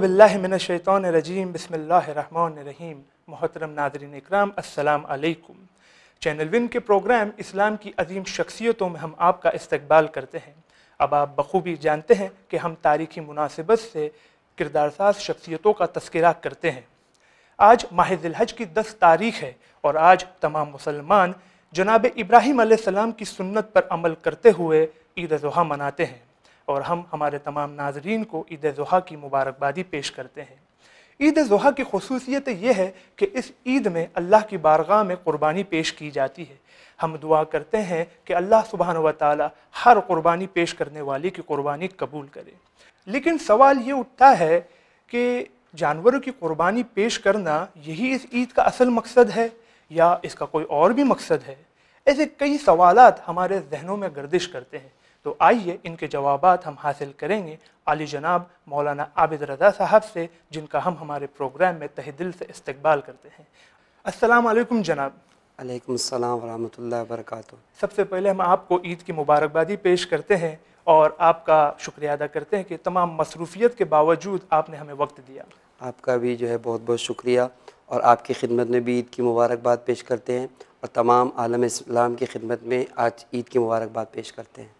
باللہ من الشیطان الرجیم بسم اللہ الرحمن الرحیم محترم ناظرین اکرام السلام علیکم چینل ون کے پروگرام اسلام کی عظیم شخصیتوں میں ہم آپ کا استقبال کرتے ہیں اب آپ بخوبی جانتے ہیں کہ ہم تاریخی مناسبت سے کردار ساز شخصیتوں کا تذکرہ کرتے ہیں آج ماہ الحج کی دس تاریخ ہے اور آج تمام مسلمان جناب ابراہیم علیہ السلام کی سنت پر عمل کرتے ہوئے عید اضحیٰ مناتے ہیں اور ہم ہمارے تمام ناظرین کو عید دحایٰ کی مبارکبادی پیش کرتے ہیں عید دحایٰ کی خصوصیت یہ ہے کہ اس عید میں اللہ کی بارغاہ میں قربانی پیش کی جاتی ہے ہم دعا کرتے ہیں کہ اللہ سبحانہ و تعالی ہر قربانی پیش کرنے والی کی قربانی قبول کرے لیکن سوال یہ اٹھتا ہے کہ جانوروں کی قربانی پیش کرنا یہی اس عید کا اصل مقصد ہے یا اس کا کوئی اور بھی مقصد ہے ایسے کئی سوالات ہمارے ذہنوں میں گردش کرتے ہیں تو آئیے ان کے جوابات ہم حاصل کریں گے عالی جناب مولانا عابد رضا صاحب سے جن کا ہم ہمارے پروگرام میں دل سے استقبال کرتے ہیں السلام علیکم جناب علیکم السلام ورحمۃ اللہ وبرکاتہ سب سے پہلے ہم آپ کو عید کی مبارکبادی پیش کرتے ہیں اور آپ کا شکریہ ادا کرتے ہیں کہ تمام مصروفیت کے باوجود آپ نے ہمیں وقت دیا آپ کا بھی جو ہے بہت بہت شکریہ اور آپ کی خدمت میں بھی عید کی مبارکباد پیش کرتے ہیں اور تمام عالم اسلام کی خدمت میں آج عید کی مبارکباد پیش کرتے ہیں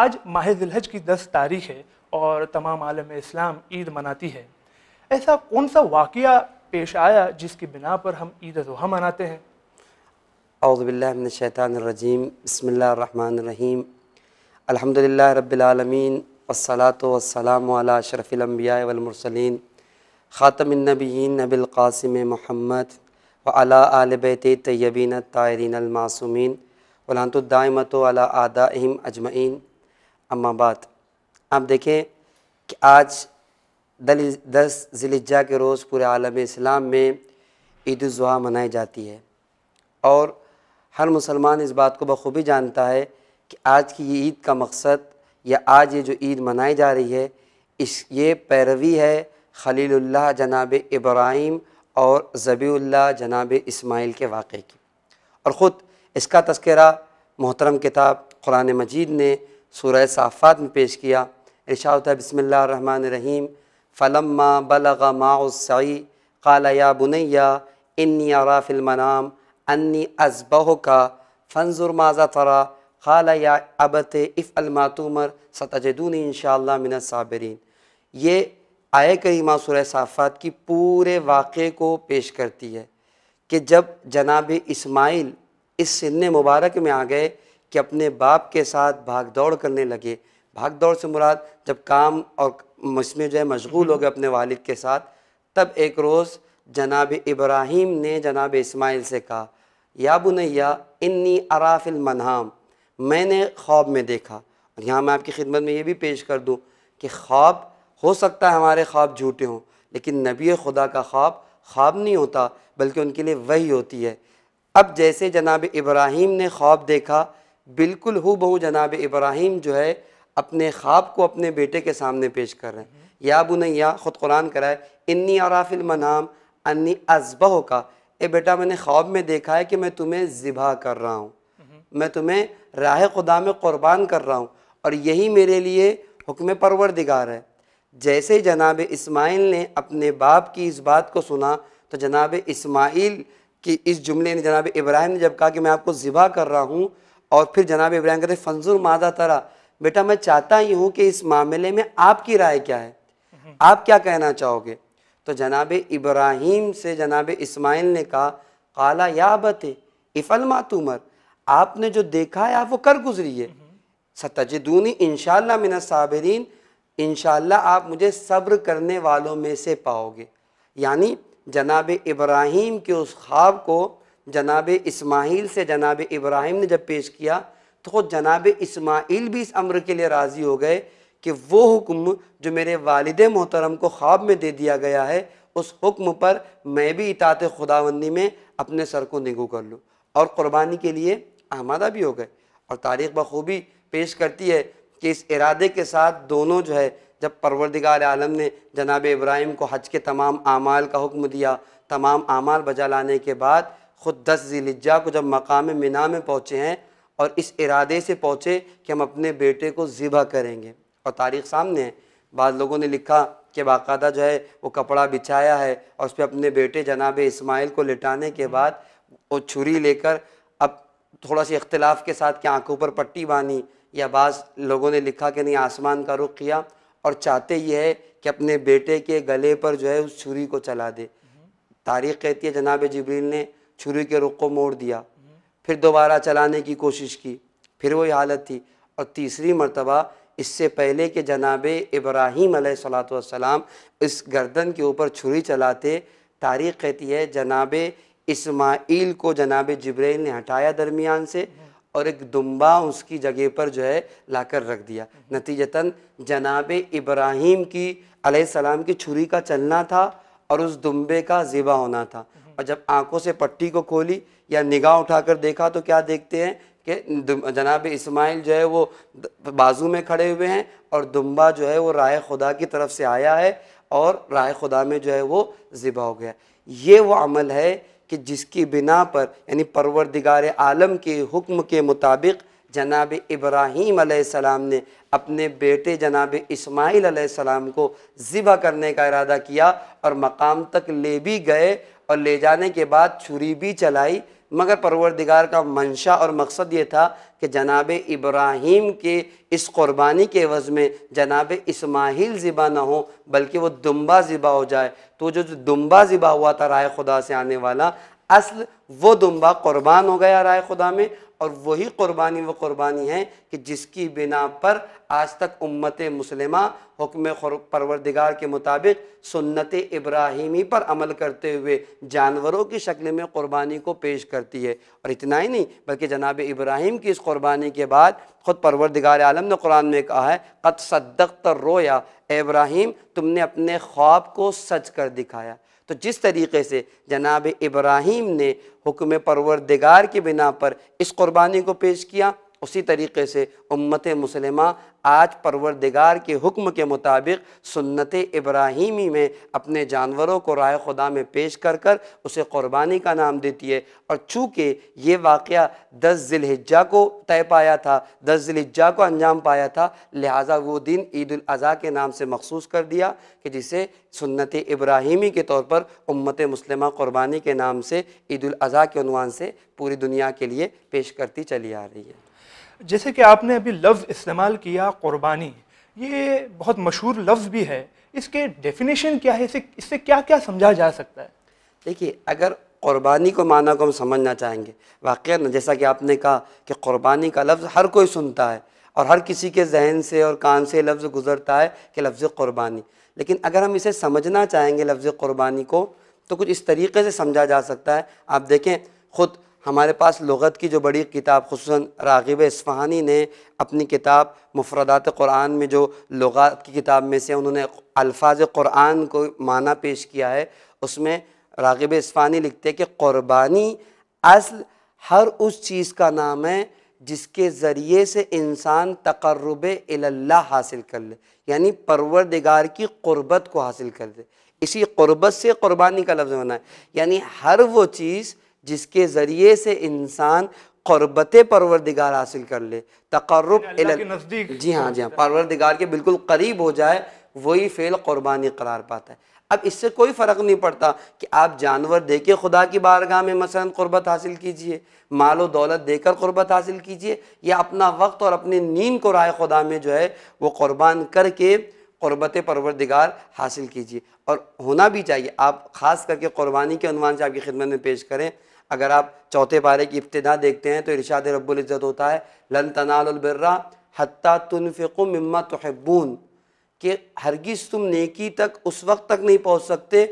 آج ماہ الحج کی دس تاریخ ہے اور تمام عالم اسلام عید مناتی ہے ایسا کون سا واقعہ پیش آیا جس کی بنا پر ہم عید مناتے ہیں اعوذ باللہ من الشیطان الرجیم بسم اللہ الرحمن الرحیم الحمد للہ رب العالمین والصلاة والسلام علی شرف الانبیاء والمرسلین خاتم النبیین نبی القاسم محمد وعلا آل بیت طیبین ولانت الدائمت علی آدائہم اجمعین اما بات آپ دیکھیں کہ آج دل دس زلجہ کے روز پورے عالم اسلام میں عید الاضحیٰ منائی جاتی ہے اور ہر مسلمان اس بات کو بخوبی جانتا ہے کہ آج کی یہ عید کا مقصد یا آج یہ جو عید منائی جا رہی ہے اس یہ پیروی ہے خلیل اللہ جناب ابراہیم اور ذبی اللہ جناب اسماعیل کے واقعے کی اور خود اس کا تذکرہ محترم کتاب قرآن مجید نے سورہ صافات میں پیش کیا ہے بسم اللہ الرحمن الرحیم مَعُ بلغ قَالَ يَا بُنَيَّا یا بنیا فِي الْمَنَامِ المنام انّی ازبہ کا فنض قَالَ يَا یا اِفْعَلْ اف الماتومر سَتَجَدُونِ انشاءاللہ اللہ السَّابِرِينَ یہ آئے کریمہ سورہ صافات کی پورے واقعے کو پیش کرتی ہے کہ جب جناب اسماعیل اس سنِ مبارک میں آ گئے کہ اپنے باپ کے ساتھ بھاگ دوڑ کرنے لگے بھاگ دوڑ سے مراد جب کام اور اس میں جو ہے مشغول ہو گئے اپنے والد کے ساتھ تب ایک روز جناب ابراہیم نے جناب اسماعیل سے کہا یا بنیا انی اراف المنہام میں نے خواب میں دیکھا اور یہاں میں آپ کی خدمت میں یہ بھی پیش کر دوں کہ خواب ہو سکتا ہے ہمارے خواب جھوٹے ہوں لیکن نبی خدا کا خواب خواب نہیں ہوتا بلکہ ان کے لیے وہی ہوتی ہے اب جیسے جناب ابراہیم نے خواب دیکھا بالکل ہو بہو جناب ابراہیم جو ہے اپنے خواب کو اپنے بیٹے کے سامنے پیش کر رہے ہیں یا ابو یا خود قرآن کرائے ہے انّی عراف المنام انی ازبہ کا اے بیٹا میں نے خواب میں دیکھا ہے کہ میں تمہیں ذبح کر رہا ہوں میں تمہیں راہ خدا قربان کر رہا ہوں اور یہی میرے لیے حکم پروردگار ہے جیسے جناب اسماعیل نے اپنے باپ کی اس بات کو سنا تو جناب اسماعیل کی اس جملے نے جناب ابراہیم نے جب کہا کہ میں آپ کو ذبح کر رہا ہوں اور پھر جناب ابراہیم کہتے فنزور مادہ ترا بیٹا میں چاہتا ہی ہوں کہ اس معاملے میں آپ کی رائے کیا ہے آپ کیا کہنا چاہو گے تو جناب ابراہیم سے جناب اسماعیل نے کہا قالا یا بت ما تومر آپ نے جو دیکھا ہے آپ وہ کر گزری ہے ستجدونی انشاءاللہ من منا انشاءاللہ آپ مجھے صبر کرنے والوں میں سے پاؤ گے یعنی جناب ابراہیم کے اس خواب کو جناب اسماعیل سے جناب ابراہیم نے جب پیش کیا تو خود جناب اسماعیل بھی اس عمر کے لیے راضی ہو گئے کہ وہ حکم جو میرے والد محترم کو خواب میں دے دیا گیا ہے اس حکم پر میں بھی اطاعت خداوندی میں اپنے سر کو نگو کر لوں اور قربانی کے لیے آمادہ بھی ہو گئے اور تاریخ بخوبی پیش کرتی ہے کہ اس ارادے کے ساتھ دونوں جو ہے جب پروردگار عالم نے جناب ابراہیم کو حج کے تمام اعمال کا حکم دیا تمام اعمال بجا لانے کے بعد خود دس ذی جا کو جب مقام منا میں پہنچے ہیں اور اس ارادے سے پہنچے کہ ہم اپنے بیٹے کو ذبح کریں گے اور تاریخ سامنے ہے بعض لوگوں نے لکھا کہ باقاعدہ جو ہے وہ کپڑا بچھایا ہے اور اس پہ اپنے بیٹے جناب اسماعیل کو لٹانے کے بعد وہ چھری لے کر اب تھوڑا سی اختلاف کے ساتھ کہ آنکھوں پر پٹی باندھی یا بعض لوگوں نے لکھا کہ نہیں آسمان کا رخ کیا اور چاہتے یہ ہے کہ اپنے بیٹے کے گلے پر جو ہے اس چھری کو چلا دے تاریخ کہتی ہے جناب جبریل نے چھری کے رخ کو موڑ دیا پھر دوبارہ چلانے کی کوشش کی پھر وہی حالت تھی اور تیسری مرتبہ اس سے پہلے کہ جناب ابراہیم علیہ اللاۃ والسلام اس گردن کے اوپر چھری چلاتے تاریخ کہتی ہے جناب اسماعیل کو جناب جبریل نے ہٹایا درمیان سے اور ایک دمبا اس کی جگہ پر جو ہے لا کر رکھ دیا نتیجتاً جناب ابراہیم کی علیہ السلام کی چھری کا چلنا تھا اور اس دمبے کا ذبح ہونا تھا اور جب آنکھوں سے پٹی کو کھولی یا نگاہ اٹھا کر دیکھا تو کیا دیکھتے ہیں کہ جناب اسماعیل جو ہے وہ بازو میں کھڑے ہوئے ہیں اور دمبا جو ہے وہ رائے خدا کی طرف سے آیا ہے اور رائے خدا میں جو ہے وہ ذبح ہو گیا یہ وہ عمل ہے کہ جس کی بنا پر یعنی پروردگار عالم کے حکم کے مطابق جناب ابراہیم علیہ السلام نے اپنے بیٹے جناب اسماعیل علیہ السلام کو ذبح کرنے کا ارادہ کیا اور مقام تک لے بھی گئے اور لے جانے کے بعد چھری بھی چلائی مگر پروردگار کا منشا اور مقصد یہ تھا کہ جناب ابراہیم کے اس قربانی کے عوض میں جناب اسماحیل ذبح نہ ہو بلکہ وہ دنبا ذبح ہو جائے تو جو دنبا ذبح ہوا تھا رائے خدا سے آنے والا اصل وہ دمبا قربان ہو گیا رائے خدا میں اور وہی قربانی وہ قربانی ہے کہ جس کی بنا پر آج تک امت مسلمہ حکم پروردگار کے مطابق سنت ابراہیمی پر عمل کرتے ہوئے جانوروں کی شکل میں قربانی کو پیش کرتی ہے اور اتنا ہی نہیں بلکہ جناب ابراہیم کی اس قربانی کے بعد خود پروردگار عالم نے قرآن میں کہا ہے قطخ رویا ابراہیم تم نے اپنے خواب کو سچ کر دکھایا تو جس طریقے سے جناب ابراہیم نے حکم پروردگار کی بنا پر اس قربانی کو پیش کیا اسی طریقے سے امت مسلمہ آج پروردگار کے حکم کے مطابق سنت ابراہیمی میں اپنے جانوروں کو رائے خدا میں پیش کر کر اسے قربانی کا نام دیتی ہے اور چونکہ یہ واقعہ دس ذی کو طے پایا تھا دس ذیل کو انجام پایا تھا لہٰذا وہ دن عید الاضحیٰ کے نام سے مخصوص کر دیا کہ جسے سنت ابراہیمی کے طور پر امت مسلمہ قربانی کے نام سے عید الاضحیٰ کے عنوان سے پوری دنیا کے لیے پیش کرتی چلی آ رہی ہے جیسے کہ آپ نے ابھی لفظ استعمال کیا قربانی یہ بہت مشہور لفظ بھی ہے اس کے ڈیفینیشن کیا ہے اسے اس سے کیا کیا سمجھا جا سکتا ہے دیکھیے اگر قربانی کو معنی کو ہم سمجھنا چاہیں گے واقعہ جیسا کہ آپ نے کہا کہ قربانی کا لفظ ہر کوئی سنتا ہے اور ہر کسی کے ذہن سے اور کان سے لفظ گزرتا ہے کہ لفظ قربانی لیکن اگر ہم اسے سمجھنا چاہیں گے لفظ قربانی کو تو کچھ اس طریقے سے سمجھا جا سکتا ہے آپ دیکھیں خود ہمارے پاس لغت کی جو بڑی کتاب خصوصاً راغب اسفہانی نے اپنی کتاب مفردات قرآن میں جو لغات کی کتاب میں سے انہوں نے الفاظ قرآن کو معنی پیش کیا ہے اس میں راغب اسفہانی لکھتے ہیں کہ قربانی اصل ہر اس چیز کا نام ہے جس کے ذریعے سے انسان تقرب اللہ حاصل کر لے یعنی پروردگار کی قربت کو حاصل کر لے اسی قربت سے قربانی کا لفظ ہونا ہے یعنی ہر وہ چیز جس کے ذریعے سے انسان قربت پروردگار حاصل کر لے تقرب جی ہاں جی ہاں پروردگار کے بالکل قریب ہو جائے وہی فعل قربانی قرار پاتا ہے اب اس سے کوئی فرق نہیں پڑتا کہ آپ جانور دے کے خدا کی بارگاہ میں مثلا قربت حاصل کیجئے مال و دولت دے کر قربت حاصل کیجئے یا اپنا وقت اور اپنی نیند کو رائے خدا میں جو ہے وہ قربان کر کے قربت پروردگار حاصل کیجئے اور ہونا بھی چاہیے آپ خاص کر کے قربانی کے عنوان سے آپ کی خدمت میں پیش کریں اگر آپ چوتھے پارے کی ابتدا دیکھتے ہیں تو ارشاد رب العزت ہوتا ہے لن تنال البرا حتیٰ تنفق مما تحبون کہ ہرگز تم نیکی تک اس وقت تک نہیں پہنچ سکتے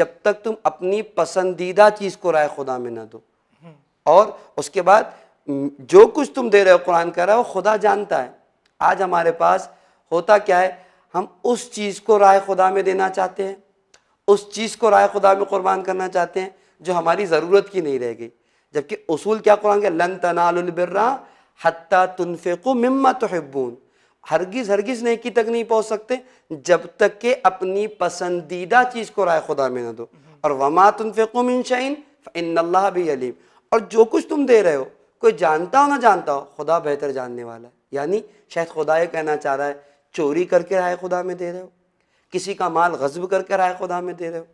جب تک تم اپنی پسندیدہ چیز کو رائے خدا میں نہ دو اور اس کے بعد جو کچھ تم دے رہے ہو قرآن کر ہے ہو خدا جانتا ہے آج ہمارے پاس ہوتا کیا ہے ہم اس چیز کو رائے خدا میں دینا چاہتے ہیں اس چیز کو رائے خدا میں قربان کرنا چاہتے ہیں جو ہماری ضرورت کی نہیں رہ گئی جبکہ اصول کیا قرآن کے لن تنال حتیٰ تنفق مما تحبون ہرگز ہرگز نیکی تک نہیں پہنچ سکتے جب تک کہ اپنی پسندیدہ چیز کو رائے خدا میں نہ دو اور وما من شعین ان اللہ بھی علیم اور جو کچھ تم دے رہے ہو کوئی جانتا ہو نہ جانتا ہو خدا بہتر جاننے والا ہے یعنی شاید خدا یہ کہنا چاہ رہا ہے چوری کر کے رائے خدا میں دے رہے ہو کسی کا مال غذب کر کے رائے خدا میں دے رہے ہو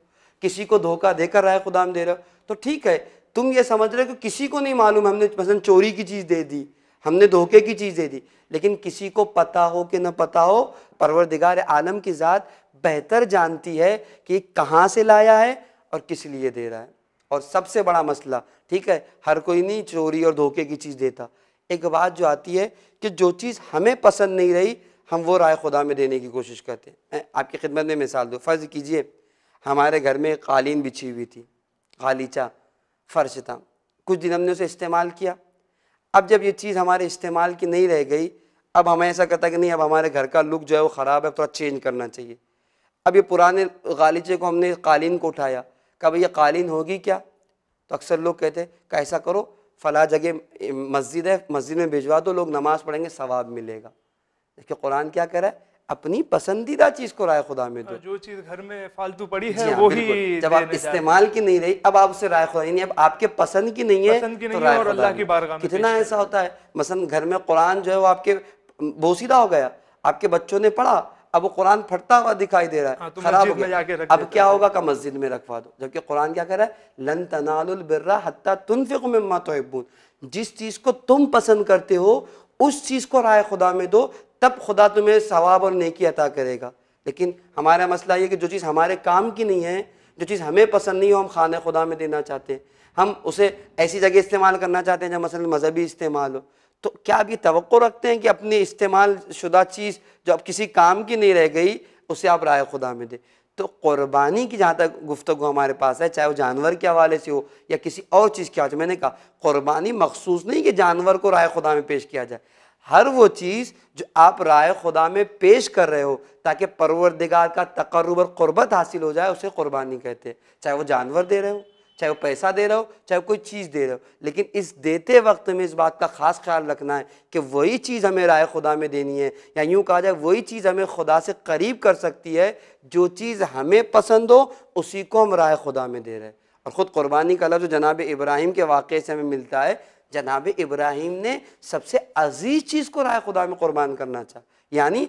کسی کو دھوکہ دے کر رہا ہے خدا ہم دے رہا تو ٹھیک ہے تم یہ سمجھ رہے ہو کسی کو نہیں معلوم ہم نے مثلا چوری کی چیز دے دی ہم نے دھوکے کی چیز دے دی لیکن کسی کو پتہ ہو کہ نہ پتہ ہو پروردگار عالم کی ذات بہتر جانتی ہے کہ کہاں سے لایا ہے اور کس لیے دے رہا ہے اور سب سے بڑا مسئلہ ٹھیک ہے ہر کوئی نہیں چوری اور دھوکے کی چیز دیتا ایک بات جو آتی ہے کہ جو چیز ہمیں پسند نہیں رہی ہم وہ رائے خدا میں دینے کی کوشش کرتے ہیں آپ کی خدمت میں مثال دو فرض کیجئے ہمارے گھر میں قالین بچھی ہوئی تھی غالیچہ فرش تھا کچھ دن ہم نے اسے استعمال کیا اب جب یہ چیز ہمارے استعمال کی نہیں رہ گئی اب ہمیں ایسا کہتا کہ نہیں اب ہمارے گھر کا لک جو ہے وہ خراب ہے تھوڑا چینج کرنا چاہیے اب یہ پرانے غالیچے کو ہم نے قالین کو اٹھایا کہ بھائی یہ قالین ہوگی کیا تو اکثر لوگ کہتے ہیں کہ ایسا کرو فلاں جگہ مسجد ہے مسجد میں بھجوا دو لوگ نماز پڑھیں گے ثواب ملے گا دیکھیں قرآن کیا کہہ رہا ہے اپنی پسندیدہ چیز کو رائے خدا میں دو جو چیز گھر میں فالتو پڑی ہے جی ہاں، وہی جب آپ استعمال کی نہیں رہی اب آپ اسے رائے خدا یعنی اب آپ کے پسند کی نہیں ہے تو رائے خدا کی بارگاہ میں کتنا ایسا ہوتا ہے مثلا گھر میں قرآن جو ہے وہ آپ کے بوسیدہ ہو گیا آپ کے بچوں نے پڑھا اب وہ قرآن پھٹتا ہوا دکھائی دے رہا ہے ہاں، خراب ہو گیا اب کیا ہوگا کہ مسجد میں رکھوا دو جبکہ قرآن کیا کہہ رہا ہے لن تنال البرہ حتی تنفق مما تحبون جس چیز کو تم پسند کرتے ہو اس چیز کو رائے خدا میں دو تب خدا تمہیں ثواب اور نیکی عطا کرے گا لیکن ہمارا مسئلہ یہ کہ جو چیز ہمارے کام کی نہیں ہے جو چیز ہمیں پسند نہیں ہو ہم خانہ خدا میں دینا چاہتے ہیں ہم اسے ایسی جگہ استعمال کرنا چاہتے ہیں جہاں مثلا مذہبی استعمال ہو تو کیا آپ یہ توقع رکھتے ہیں کہ اپنی استعمال شدہ چیز جو اب کسی کام کی نہیں رہ گئی اسے آپ رائے خدا میں دیں تو قربانی کی جہاں تک گفتگو ہمارے پاس ہے چاہے وہ جانور کے حوالے سے ہو یا کسی اور چیز کیا ہو میں نے کہا قربانی مخصوص نہیں کہ جانور کو رائے خدا میں پیش کیا جائے ہر وہ چیز جو آپ رائے خدا میں پیش کر رہے ہو تاکہ پروردگار کا تقرب اور قربت حاصل ہو جائے اسے قربانی کہتے چاہے وہ جانور دے رہے ہو چاہے وہ پیسہ دے رہے ہو چاہے وہ کوئی چیز دے رہے ہو لیکن اس دیتے وقت میں اس بات کا خاص خیال رکھنا ہے کہ وہی چیز ہمیں رائے خدا میں دینی ہے یا یوں کہا جائے وہی چیز ہمیں خدا سے قریب کر سکتی ہے جو چیز ہمیں پسند ہو اسی کو ہم رائے خدا میں دے رہے ہیں اور خود قربانی کا لفظ جناب ابراہیم کے واقعے سے ہمیں ملتا ہے جناب ابراہیم نے سب سے عزیز چیز کو رائے خدا میں قربان کرنا چاہا یعنی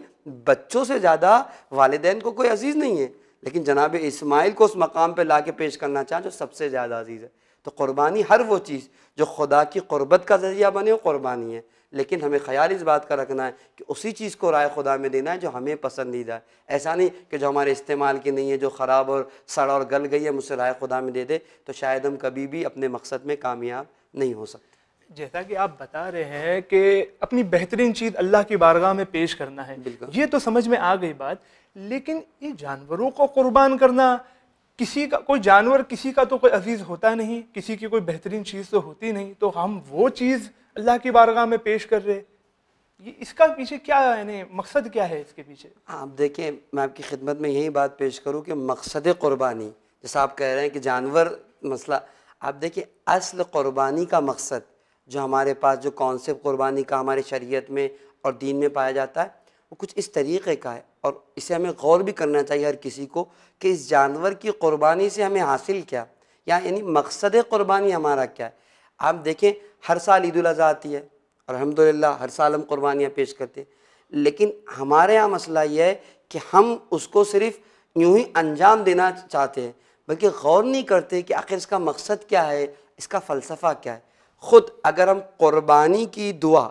بچوں سے زیادہ والدین کو کوئی عزیز نہیں ہے لیکن جناب اسماعیل کو اس مقام پہ لا کے پیش کرنا چاہا جو سب سے زیادہ عزیز ہے تو قربانی ہر وہ چیز جو خدا کی قربت کا ذریعہ بنے وہ قربانی ہے لیکن ہمیں خیال اس بات کا رکھنا ہے کہ اسی چیز کو رائے خدا میں دینا ہے جو ہمیں پسند دیدہ ہے ایسا نہیں کہ جو ہمارے استعمال کی نہیں ہے جو خراب اور سڑ اور گل گئی ہے مجھ سے رائے خدا میں دے دے تو شاید ہم کبھی بھی اپنے مقصد میں کامیاب نہیں ہو سکتے جیسا کہ آپ بتا رہے ہیں کہ اپنی بہترین چیز اللہ کی بارگاہ میں پیش کرنا ہے بالکل یہ تو سمجھ میں آ گئی بات لیکن یہ جانوروں کو قربان کرنا کسی کا کوئی جانور کسی کا تو کوئی عزیز ہوتا نہیں کسی کی کوئی بہترین چیز تو ہوتی نہیں تو ہم وہ چیز اللہ کی بارگاہ میں پیش کر رہے یہ اس کا پیچھے کیا یعنی مقصد کیا ہے اس کے پیچھے آپ ہاں، دیکھیں میں آپ کی خدمت میں یہی بات پیش کروں کہ مقصد قربانی جیسا آپ کہہ رہے ہیں کہ جانور مسئلہ آپ دیکھیں اصل قربانی کا مقصد جو ہمارے پاس جو کانسیپ قربانی کا ہمارے شریعت میں اور دین میں پایا جاتا ہے وہ کچھ اس طریقے کا ہے اور اسے ہمیں غور بھی کرنا چاہیے ہر کسی کو کہ اس جانور کی قربانی سے ہمیں حاصل کیا یا یعنی مقصد قربانی ہمارا کیا ہے آپ دیکھیں ہر سال عید الاضحیٰ آتی ہے اور الحمدللہ ہر سال ہم قربانیاں پیش کرتے ہیں لیکن ہمارے یہاں مسئلہ یہ ہے کہ ہم اس کو صرف یوں ہی انجام دینا چاہتے ہیں بلکہ غور نہیں کرتے کہ آخر اس کا مقصد کیا ہے اس کا فلسفہ کیا ہے خود اگر ہم قربانی کی دعا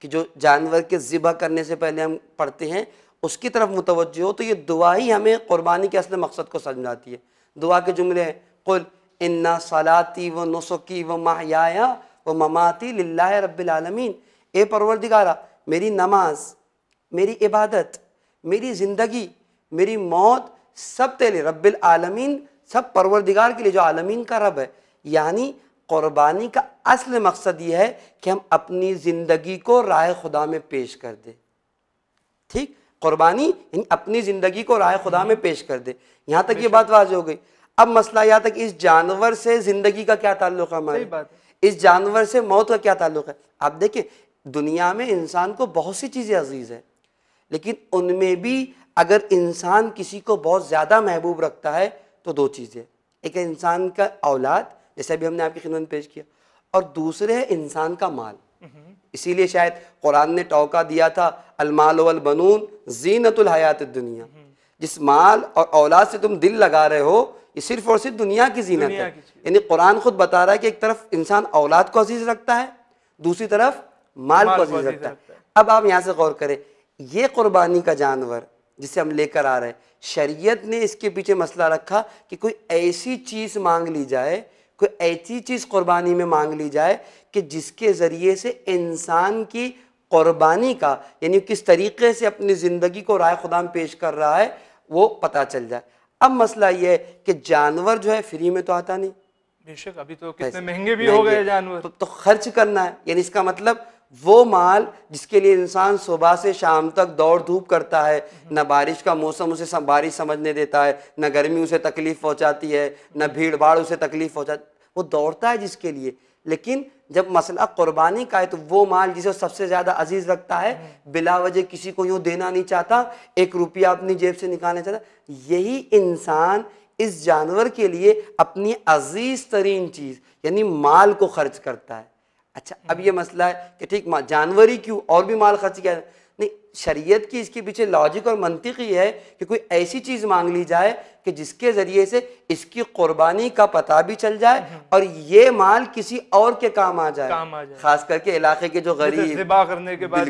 کہ جو جانور کے ذبح کرنے سے پہلے ہم پڑھتے ہیں اس کی طرف متوجہ ہو تو یہ دعا ہی ہمیں قربانی کے اصل مقصد کو سمجھاتی ہے دعا کے جملے ہیں قل انا صلاتی و نسوکی و ماہیا و مماتی للہ رب العالمین اے پروردگارہ میری نماز میری عبادت میری زندگی میری موت سب تیرے رب العالمین سب پروردگار کے لیے جو عالمین کا رب ہے یعنی قربانی کا اصل مقصد یہ ہے کہ ہم اپنی زندگی کو رائے خدا میں پیش کر دیں ٹھیک قربانی یعنی اپنی زندگی کو رائے خدا میں پیش کر دے یہاں تک یہ بات واضح ہو گئی اب مسئلہ یہاں تک اس جانور سے زندگی کا کیا تعلق ہے ہمارے اس جانور سے موت کا کیا تعلق ہے آپ دیکھیں دنیا میں انسان کو بہت سی چیزیں عزیز ہیں لیکن ان میں بھی اگر انسان کسی کو بہت زیادہ محبوب رکھتا ہے تو دو چیزیں ایک ہے انسان کا اولاد جیسے ابھی ہم نے آپ کی خدمت پیش کیا اور دوسرے ہے انسان کا مال اسی لیے شاید قرآن نے ٹوکا دیا تھا المال والبنون زینت الحیات الدنیا جس مال اور اولاد سے تم دل لگا رہے ہو یہ صرف اور صرف دنیا کی زینت ہے یعنی قرآن خود بتا رہا ہے کہ ایک طرف انسان اولاد کو عزیز رکھتا ہے دوسری طرف مال کو عزیز رکھتا ہے اب آپ یہاں سے غور کریں یہ قربانی کا جانور جسے ہم لے کر آ رہے ہیں شریعت نے اس کے پیچھے مسئلہ رکھا کہ کوئی ایسی چیز مانگ لی جائے کوئی ایسی چیز قربانی میں مانگ لی جائے کہ جس کے ذریعے سے انسان کی قربانی کا یعنی کس طریقے سے اپنی زندگی کو رائے خدا میں پیش کر رہا ہے وہ پتہ چل جائے اب مسئلہ یہ ہے کہ جانور جو ہے فری میں تو آتا نہیں بے شک ابھی تو کتنے مہنگے بھی ہو گئے جانور تو خرچ کرنا ہے یعنی اس کا مطلب وہ مال جس کے لیے انسان صبح سے شام تک دوڑ دھوپ کرتا ہے نہ بارش کا موسم اسے بارش سمجھنے دیتا ہے نہ گرمی اسے تکلیف پہنچاتی ہے نہ بھیڑ بھاڑ اسے تکلیف پہنچاتی وہ دوڑتا ہے جس کے لیے لیکن جب مسئلہ قربانی کا ہے تو وہ مال جسے سب سے زیادہ عزیز رکھتا ہے بلا وجہ کسی کو یوں دینا نہیں چاہتا ایک روپیہ اپنی جیب سے نکالنا چاہتا یہی انسان اس جانور کے لیے اپنی عزیز ترین چیز یعنی مال کو خرچ کرتا ہے اچھا اب یہ مسئلہ ہے کہ ٹھیک جانوری کیوں اور بھی مال خرچ کیا نہیں شریعت کی اس کے پیچھے لاجک اور منطق ہی ہے کہ کوئی ایسی چیز مانگ لی جائے کہ جس کے ذریعے سے اس کی قربانی کا پتہ بھی چل جائے اور یہ مال کسی اور کے کام آ جائے خاص کر کے علاقے کے جو غریب کرنے کے بعد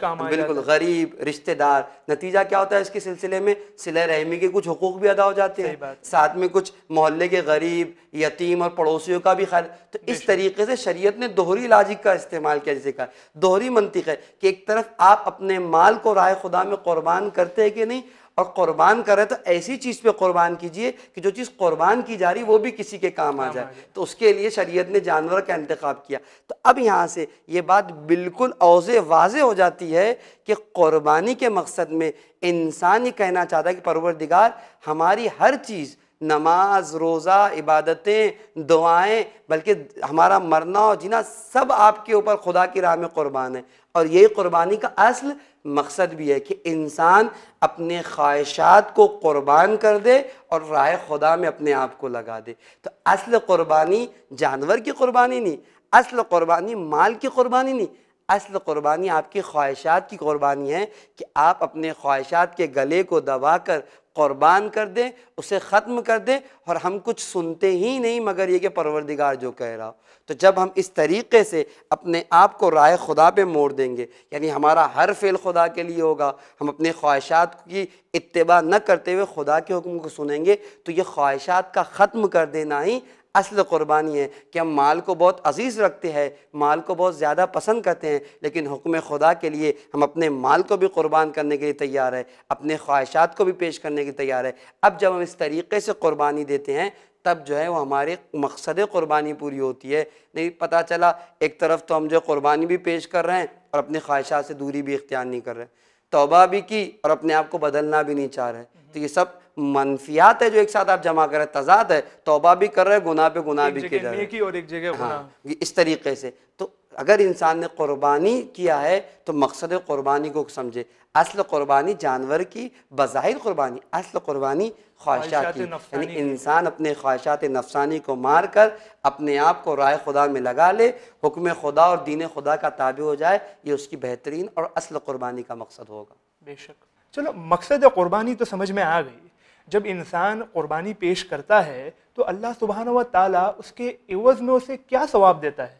کام آ غریب رشتہ دار نتیجہ کیا ہوتا ہے اس کے سلسلے میں سلح رحمی کے کچھ حقوق بھی ادا ہو جاتے ہیں ساتھ میں کچھ محلے کے غریب یتیم اور پڑوسیوں کا بھی خیال تو اس طریقے سے شریعت نے دوہری لاجک کا استعمال کیا جسے کہا دوہری منطق ہے کہ ایک طرف آپ اپنے مال کو رائے خدا میں قربان کرتے ہیں کہ نہیں اور قربان کر رہے تو ایسی چیز پہ قربان کیجئے کہ جو چیز قربان کی جا رہی وہ بھی کسی کے کام آ جائے تو اس کے لیے شریعت نے جانور کا انتخاب کیا تو اب یہاں سے یہ بات بالکل اوزے واضح ہو جاتی ہے کہ قربانی کے مقصد میں انسان یہ کہنا چاہتا ہے کہ پروردگار ہماری ہر چیز نماز روزہ عبادتیں دعائیں بلکہ ہمارا مرنا اور جنا سب آپ کے اوپر خدا کی راہ میں قربان ہے اور یہ قربانی کا اصل مقصد بھی ہے کہ انسان اپنے خواہشات کو قربان کر دے اور راہ خدا میں اپنے آپ کو لگا دے تو اصل قربانی جانور کی قربانی نہیں اصل قربانی مال کی قربانی نہیں اصل قربانی آپ کی خواہشات کی قربانی ہے کہ آپ اپنے خواہشات کے گلے کو دبا کر قربان کر دیں اسے ختم کر دیں اور ہم کچھ سنتے ہی نہیں مگر یہ کہ پروردگار جو کہہ رہا ہو تو جب ہم اس طریقے سے اپنے آپ کو رائے خدا پہ موڑ دیں گے یعنی ہمارا ہر فعل خدا کے لیے ہوگا ہم اپنے خواہشات کی اتباع نہ کرتے ہوئے خدا کے حکم کو سنیں گے تو یہ خواہشات کا ختم کر دینا ہی اصل قربانی ہے کہ ہم مال کو بہت عزیز رکھتے ہیں مال کو بہت زیادہ پسند کرتے ہیں لیکن حکم خدا کے لیے ہم اپنے مال کو بھی قربان کرنے کے لیے تیار ہے اپنے خواہشات کو بھی پیش کرنے کے لیے تیار ہے اب جب ہم اس طریقے سے قربانی دیتے ہیں تب جو ہے وہ ہمارے مقصد قربانی پوری ہوتی ہے نہیں پتہ چلا ایک طرف تو ہم جو قربانی بھی پیش کر رہے ہیں اور اپنے خواہشات سے دوری بھی اختیار نہیں کر رہے توبہ بھی کی اور اپنے آپ کو بدلنا بھی نہیں چاہ رہے تو یہ سب منفیات ہے جو ایک ساتھ آپ جمع کر ہیں تضاد ہے توبہ بھی کر رہے گناہ پہ گناہ بھی اور ایک جگہ ہاں، اس طریقے سے تو اگر انسان نے قربانی کیا ہے تو مقصد قربانی کو سمجھے اصل قربانی جانور کی بظاہر قربانی اصل قربانی خواہشات کی یعنی انسان اپنے خواہشات نفسانی کو مار کر اپنے آپ کو رائے خدا میں لگا لے حکم خدا اور دین خدا کا تابع ہو جائے یہ اس کی بہترین اور اصل قربانی کا مقصد ہوگا بے شک چلو مقصد قربانی تو سمجھ میں آ گئی جب انسان قربانی پیش کرتا ہے تو اللہ سبحانہ و تعالیٰ اس کے عوض میں اسے کیا ثواب دیتا ہے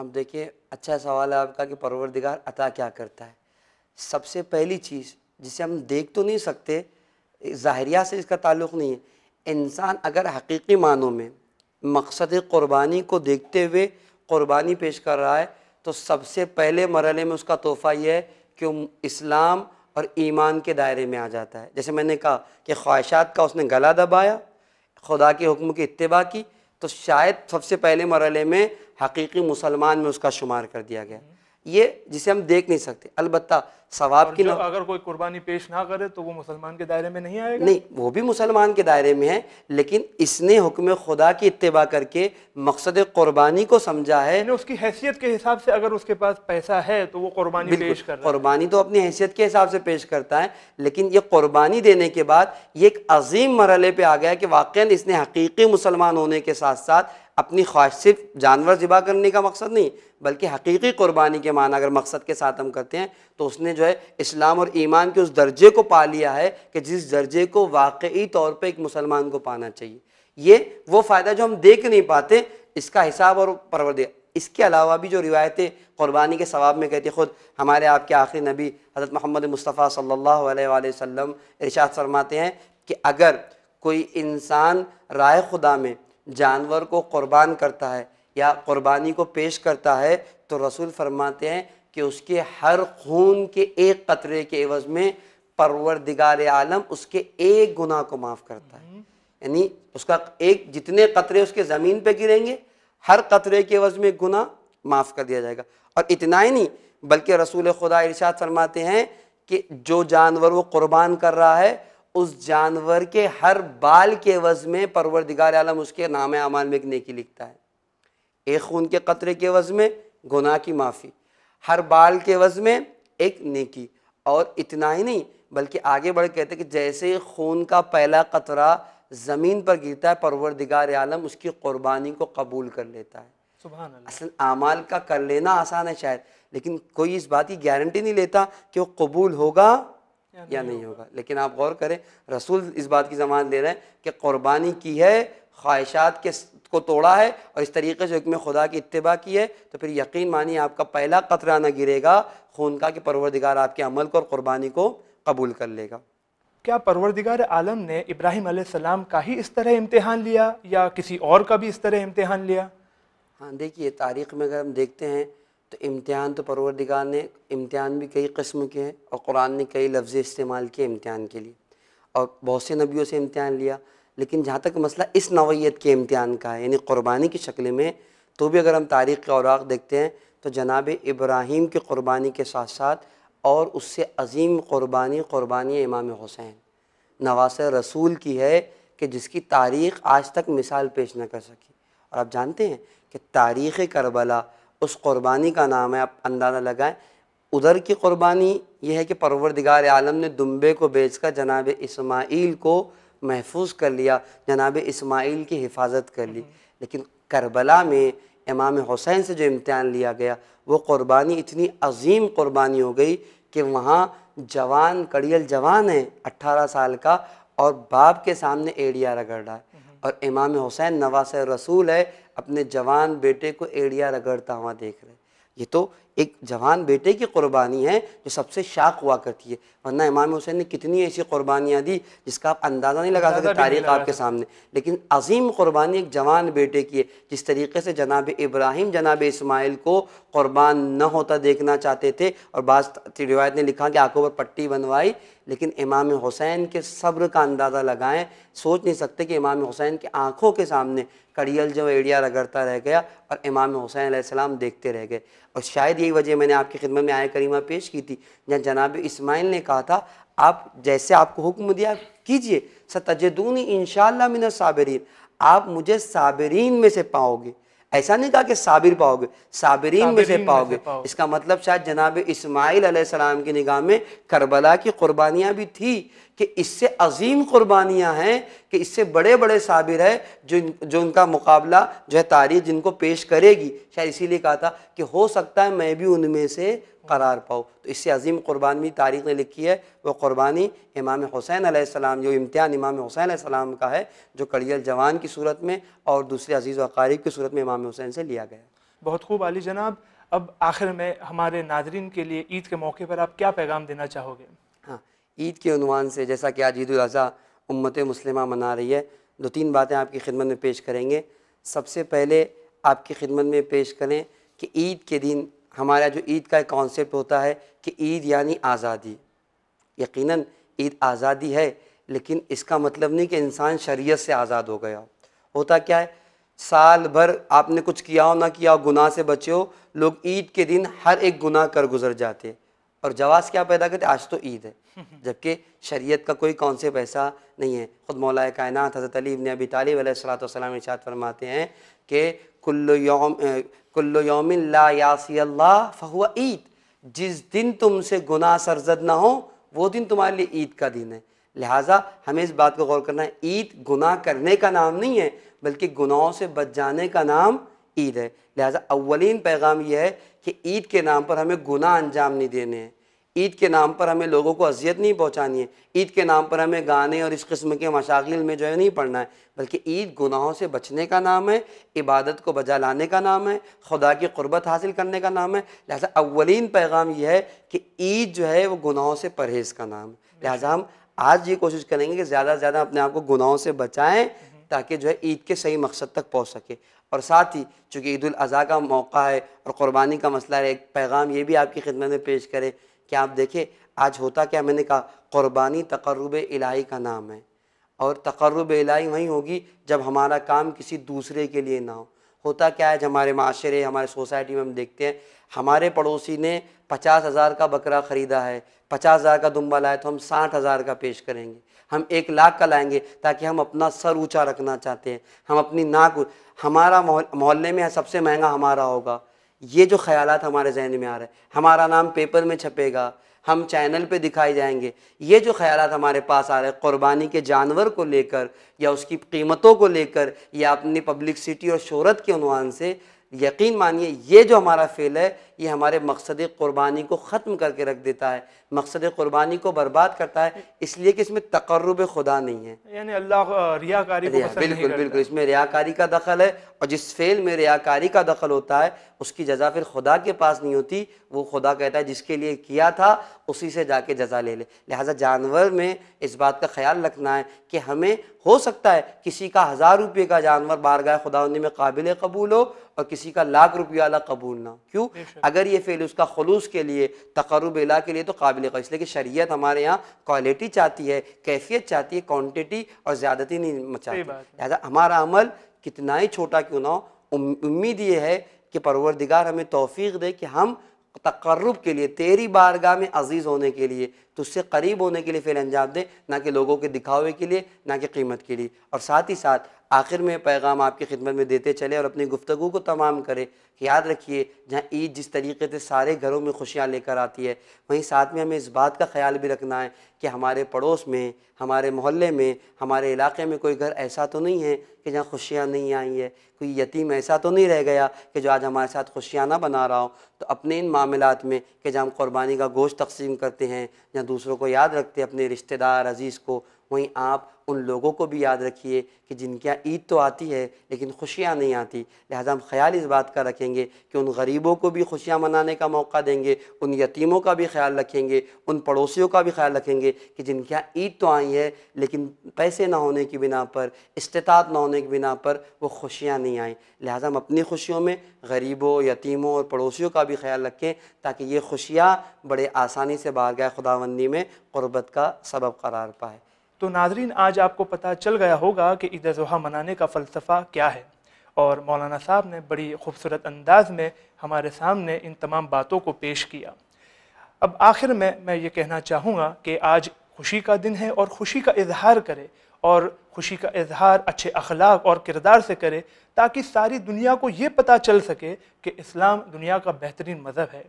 اب دیکھیں اچھا سوال ہے آپ کا کہ پروردگار عطا کیا کرتا ہے سب سے پہلی چیز جسے ہم دیکھ تو نہیں سکتے ظاہریہ سے اس کا تعلق نہیں ہے انسان اگر حقیقی معنوں میں مقصد قربانی کو دیکھتے ہوئے قربانی پیش کر رہا ہے تو سب سے پہلے مرحلے میں اس کا تحفہ یہ ہے کہ اسلام اور ایمان کے دائرے میں آ جاتا ہے جیسے میں نے کہا کہ خواہشات کا اس نے گلا دبایا خدا کے حکم کی اتباع کی تو شاید سب سے پہلے مرحلے میں حقیقی مسلمان میں اس کا شمار کر دیا گیا یہ جسے ہم دیکھ نہیں سکتے البتہ ثواب کی نہ اگر کوئی قربانی پیش نہ کرے تو وہ مسلمان کے دائرے میں نہیں آئے گا نہیں وہ بھی مسلمان کے دائرے میں ہے لیکن اس نے حکم خدا کی اتباع کر کے مقصد قربانی کو سمجھا ہے یعنی اس کی حیثیت کے حساب سے اگر اس کے پاس پیسہ ہے تو وہ قربانی پیش کر رہا ہے قربانی تو اپنی حیثیت کے حساب سے پیش کرتا ہے لیکن یہ قربانی دینے کے بعد یہ ایک عظیم مرحلے پہ آ گیا کہ واقعا اس نے حقیقی مسلمان ہونے کے ساتھ ساتھ اپنی خواہش صرف جانور ذبح کرنے کا مقصد نہیں بلکہ حقیقی قربانی کے معنی اگر مقصد کے ساتھ ہم کرتے ہیں تو اس نے جو ہے اسلام اور ایمان کے اس درجے کو پا لیا ہے کہ جس درجے کو واقعی طور پہ ایک مسلمان کو پانا چاہیے یہ وہ فائدہ جو ہم دیکھ نہیں پاتے اس کا حساب اور پروردے اس کے علاوہ بھی جو روایتیں قربانی کے ثواب میں کہتی ہیں خود ہمارے آپ کے آخری نبی حضرت محمد مصطفیٰ صلی اللہ علیہ وآلہ وسلم ارشاد فرماتے ہیں کہ اگر کوئی انسان رائے خدا میں جانور کو قربان کرتا ہے یا قربانی کو پیش کرتا ہے تو رسول فرماتے ہیں کہ اس کے ہر خون کے ایک قطرے کے عوض میں پروردگار عالم اس کے ایک گناہ کو معاف کرتا ہے یعنی اس کا ایک جتنے قطرے اس کے زمین پہ گریں گے ہر قطرے کے عوض میں گناہ معاف کر دیا جائے گا اور اتنا ہی نہیں بلکہ رسول خدا ارشاد فرماتے ہیں کہ جو جانور وہ قربان کر رہا ہے اس جانور کے ہر بال کے وز میں پروردگار عالم اس کے نام اعمال میں ایک نیکی لکھتا ہے ایک خون کے قطرے کے عوض میں گناہ کی معافی ہر بال کے وز میں ایک نیکی اور اتنا ہی نہیں بلکہ آگے بڑھ کہتے ہیں کہ جیسے خون کا پہلا قطرہ زمین پر گرتا ہے پروردگار عالم اس کی قربانی کو قبول کر لیتا ہے اصل اعمال کا کر لینا آسان ہے شاید لیکن کوئی اس بات کی گارنٹی نہیں لیتا کہ وہ قبول ہوگا یا نہیں ہوگا لیکن آپ غور کریں رسول اس بات کی زمان دے رہے ہیں کہ قربانی کی ہے خواہشات کے کو توڑا ہے اور اس طریقے سے حکم خدا کی اتباع کی ہے تو پھر یقین معنی آپ کا پہلا قطرہ نہ گرے گا خون کا کہ پروردگار آپ کے عمل کو اور قربانی کو قبول کر لے گا کیا پروردگار عالم نے ابراہیم علیہ السلام کا ہی اس طرح امتحان لیا یا کسی اور کا بھی اس طرح امتحان لیا ہاں دیکھیے تاریخ میں اگر ہم دیکھتے ہیں تو امتحان تو پروردگار نے امتحان بھی کئی قسم کے ہیں اور قرآن نے کئی لفظ استعمال کیے امتحان کے لیے اور بہت سے نبیوں سے امتحان لیا لیکن جہاں تک مسئلہ اس نوعیت کے امتحان کا ہے یعنی قربانی کی شکل میں تو بھی اگر ہم تاریخ کے اوراق دیکھتے ہیں تو جناب ابراہیم کے قربانی کے ساتھ ساتھ اور اس سے عظیم قربانی قربانی امام حسین نواز رسول کی ہے کہ جس کی تاریخ آج تک مثال پیش نہ کر سکی اور آپ جانتے ہیں کہ تاریخ کربلا اس قربانی کا نام ہے آپ اندازہ لگائیں ادھر کی قربانی یہ ہے کہ پروردگار عالم نے دمبے کو بیچ کر جناب اسماعیل کو محفوظ کر لیا جناب اسماعیل کی حفاظت کر لی لیکن کربلا میں امام حسین سے جو امتحان لیا گیا وہ قربانی اتنی عظیم قربانی ہو گئی کہ وہاں جوان کڑیل جوان ہیں اٹھارہ سال کا اور باپ کے سامنے ایڑیا رگڑ رہا ہے اور امام حسین نواز رسول ہے اپنے جوان بیٹے کو ایڑیا رگڑتا ہوا دیکھ رہے یہ تو ایک جوان بیٹے کی قربانی ہے جو سب سے شاق ہوا کرتی ہے ورنہ امام حسین نے کتنی ایسی قربانیاں دی جس کا آپ اندازہ نہیں لگا سکتے تاریخ آپ کے سامنے لیکن عظیم قربانی ایک جوان بیٹے کی ہے جس طریقے سے جناب ابراہیم جناب اسماعیل کو قربان نہ ہوتا دیکھنا چاہتے تھے اور بعض روایت نے لکھا کہ آنکھوں پر پٹی بنوائی لیکن امام حسین کے صبر کا اندازہ لگائیں سوچ نہیں سکتے کہ امام حسین کے آنکھوں کے سامنے کڑیل جو ایڈیا رگڑتا رہ گیا اور امام حسین علیہ السلام دیکھتے رہ گئے اور شاید یہی وجہ میں نے آپ کی خدمت میں آئے کریمہ پیش کی تھی جہاں جناب اسماعیل نے کہا تھا آپ جیسے آپ کو حکم دیا کیجئے ستجدونی انشاءاللہ من السابرین آپ مجھے صابرین میں سے پاؤ گے ایسا نہیں کہا کہ صابر پاؤ گے صابرین میں سے پاؤ گے اس کا مطلب شاید جناب اسماعیل علیہ السلام کی نگاہ میں کربلا کی قربانیاں بھی تھی کہ اس سے عظیم قربانیاں ہیں کہ اس سے بڑے بڑے صابر ہے جو جو ان کا مقابلہ جو ہے تاریخ جن کو پیش کرے گی شاید اسی لیے کہا تھا کہ ہو سکتا ہے میں بھی ان میں سے قرار پاؤ تو اس سے عظیم قربانی تاریخ نے لکھی ہے وہ قربانی امام حسین علیہ السلام جو امتحان امام حسین علیہ السلام کا ہے جو کڑیل جوان کی صورت میں اور دوسرے عزیز و اقارب کی صورت میں امام حسین سے لیا گیا بہت خوب علی جناب اب آخر میں ہمارے ناظرین کے لیے عید کے موقع پر آپ کیا پیغام دینا چاہو گے عید کے عنوان سے جیسا کہ آج عید الاضحیٰ امت مسلمہ منا رہی ہے دو تین باتیں آپ کی خدمت میں پیش کریں گے سب سے پہلے آپ کی خدمت میں پیش کریں کہ عید کے دن ہمارا جو عید کا ایک کانسیپٹ ہوتا ہے کہ عید یعنی آزادی یقیناً عید آزادی ہے لیکن اس کا مطلب نہیں کہ انسان شریعت سے آزاد ہو گیا ہوتا کیا ہے سال بھر آپ نے کچھ کیا ہو نہ کیا ہو گناہ سے بچے ہو لوگ عید کے دن ہر ایک گناہ کر گزر جاتے اور جواز کیا پیدا کرتے آج تو عید ہے جبکہ شریعت کا کوئی کون ایسا نہیں ہے خود مولا کائنات حضرت علی ابن ابی طالب علیہ السلام والسلام فرماتے ہیں کہ کل یوم لا یوم یاسی اللہ فہو عید جس دن تم سے گناہ سرزد نہ ہو وہ دن تمہارے لیے عید کا دن ہے لہٰذا ہمیں اس بات کو غور کرنا ہے عید گناہ کرنے کا نام نہیں ہے بلکہ گناہوں سے بچ جانے کا نام عید ہے لہٰذا اولین پیغام یہ ہے کہ عید کے نام پر ہمیں گناہ انجام نہیں دینے ہیں عید کے نام پر ہمیں لوگوں کو اذیت نہیں پہنچانی ہے عید کے نام پر ہمیں گانے اور اس قسم کے مشاغل میں جو ہے نہیں پڑھنا ہے بلکہ عید گناہوں سے بچنے کا نام ہے عبادت کو بجا لانے کا نام ہے خدا کی قربت حاصل کرنے کا نام ہے لہٰذا اولین پیغام یہ ہے کہ عید جو ہے وہ گناہوں سے پرہیز کا نام ہے لہٰذا ہم آج یہ کوشش کریں گے کہ زیادہ سے زیادہ اپنے آپ کو گناہوں سے بچائیں تاکہ جو ہے عید کے صحیح مقصد تک پہنچ سکے اور ساتھ ہی چونکہ عید الاضحیٰ کا موقع ہے اور قربانی کا مسئلہ ہے ایک پیغام یہ بھی آپ کی خدمت میں پیش کریں کیا آپ دیکھیں آج ہوتا کیا میں نے کہا قربانی تقرب الہی کا نام ہے اور تقرب الہی وہیں ہوگی جب ہمارا کام کسی دوسرے کے لیے نہ ہو ہوتا کیا آج ہمارے معاشرے ہمارے سوسائٹی میں ہم دیکھتے ہیں ہمارے پڑوسی نے پچاس ہزار کا بکرا خریدا ہے پچاس ہزار کا دمبا لایا تو ہم ساٹھ ہزار کا پیش کریں گے ہم ایک لاکھ کا لائیں گے تاکہ ہم اپنا سر اونچا رکھنا چاہتے ہیں ہم اپنی ناک ہمارا محلے میں سب سے مہنگا ہمارا ہوگا یہ جو خیالات ہمارے ذہن میں آ رہے ہیں ہمارا نام پیپر میں چھپے گا ہم چینل پہ دکھائے جائیں گے یہ جو خیالات ہمارے پاس آ رہے ہیں قربانی کے جانور کو لے کر یا اس کی قیمتوں کو لے کر یا اپنی پبلکسٹی اور شہرت کے عنوان سے یقین مانیے یہ جو ہمارا فیل ہے یہ ہمارے مقصد قربانی کو ختم کر کے رکھ دیتا ہے مقصد قربانی کو برباد کرتا ہے اس لیے کہ اس میں تقرب خدا نہیں ہے یعنی اللہ ریاکاری ریا کاری بالکل بالکل اس میں ریاکاری کا دخل ہے اور جس فعل میں ریاکاری کا دخل ہوتا ہے اس کی جزا پھر خدا کے پاس نہیں ہوتی وہ خدا کہتا ہے جس کے لیے کیا تھا اسی سے جا کے جزا لے لے لہٰذا جانور میں اس بات کا خیال رکھنا ہے کہ ہمیں ہو سکتا ہے کسی کا ہزار روپے کا جانور بارگاہ خدا انہیں قابل قبول ہو اور کسی کا لاکھ روپیہ والا قبول نہ ہو کیوں اگر یہ فعل اس کا خلوص کے لیے تقرب الہ کے لیے تو قابل قیصلے کی شریعت ہمارے یہاں کوالٹی چاہتی ہے کیفیت چاہتی ہے کوانٹیٹی اور زیادتی نہیں مچاتی چاہتی ہمارا عمل کتنا ہی چھوٹا کیوں نہ ہو امید یہ ہے کہ پروردگار ہمیں توفیق دے کہ ہم تقرب کے لیے تیری بارگاہ میں عزیز ہونے کے لیے تو اس سے قریب ہونے کے لیے فعل انجام دے نہ کہ لوگوں کے دکھاوے کے لیے نہ کہ قیمت کے لیے اور ساتھ ہی ساتھ آخر میں پیغام آپ کی خدمت میں دیتے چلے اور اپنی گفتگو کو تمام کرے یاد رکھیے جہاں عید جس طریقے سے سارے گھروں میں خوشیاں لے کر آتی ہے وہیں ساتھ میں ہمیں اس بات کا خیال بھی رکھنا ہے کہ ہمارے پڑوس میں ہمارے محلے میں ہمارے علاقے میں کوئی گھر ایسا تو نہیں ہے کہ جہاں خوشیاں نہیں آئی ہیں کوئی یتیم ایسا تو نہیں رہ گیا کہ جو آج ہمارے ساتھ خوشیاں نہ بنا رہا ہو تو اپنے ان معاملات میں کہ جہاں ہم قربانی کا گوشت تقسیم کرتے ہیں جہاں دوسروں کو یاد رکھتے ہیں اپنے رشتہ دار عزیز کو وہیں آپ ان لوگوں کو بھی یاد رکھیے کہ جن کے یہاں عید تو آتی ہے لیکن خوشیاں نہیں آتی لہذا ہم خیال اس بات کا رکھیں گے کہ ان غریبوں کو بھی خوشیاں منانے کا موقع دیں گے ان یتیموں کا بھی خیال رکھیں گے ان پڑوسیوں کا بھی خیال رکھیں گے کہ جن کیا عید تو آئی ہے لیکن پیسے نہ ہونے کی بنا پر استطاعت نہ ہونے کی بنا پر وہ خوشیاں نہیں آئیں لہذا ہم اپنی خوشیوں میں غریبوں یتیموں اور پڑوسیوں کا بھی خیال رکھیں تاکہ یہ خوشیاں بڑے آسانی سے باہر خداوندی میں قربت کا سبب قرار پائے تو ناظرین آج آپ کو پتہ چل گیا ہوگا کہ عید منانے کا فلسفہ کیا ہے اور مولانا صاحب نے بڑی خوبصورت انداز میں ہمارے سامنے ان تمام باتوں کو پیش کیا اب آخر میں میں یہ کہنا چاہوں گا کہ آج خوشی کا دن ہے اور خوشی کا اظہار کرے اور خوشی کا اظہار اچھے اخلاق اور کردار سے کرے تاکہ ساری دنیا کو یہ پتہ چل سکے کہ اسلام دنیا کا بہترین مذہب ہے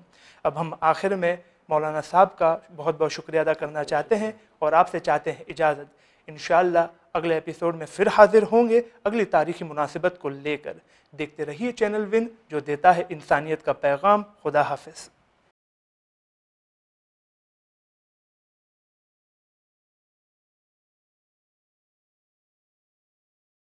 اب ہم آخر میں مولانا صاحب کا بہت بہت شکریہ ادا کرنا چاہتے ہیں اور آپ سے چاہتے ہیں اجازت انشاءاللہ اگلے اپیسوڈ میں پھر حاضر ہوں گے اگلی تاریخی مناسبت کو لے کر دیکھتے رہیے چینل ون جو دیتا ہے انسانیت کا پیغام خدا حافظ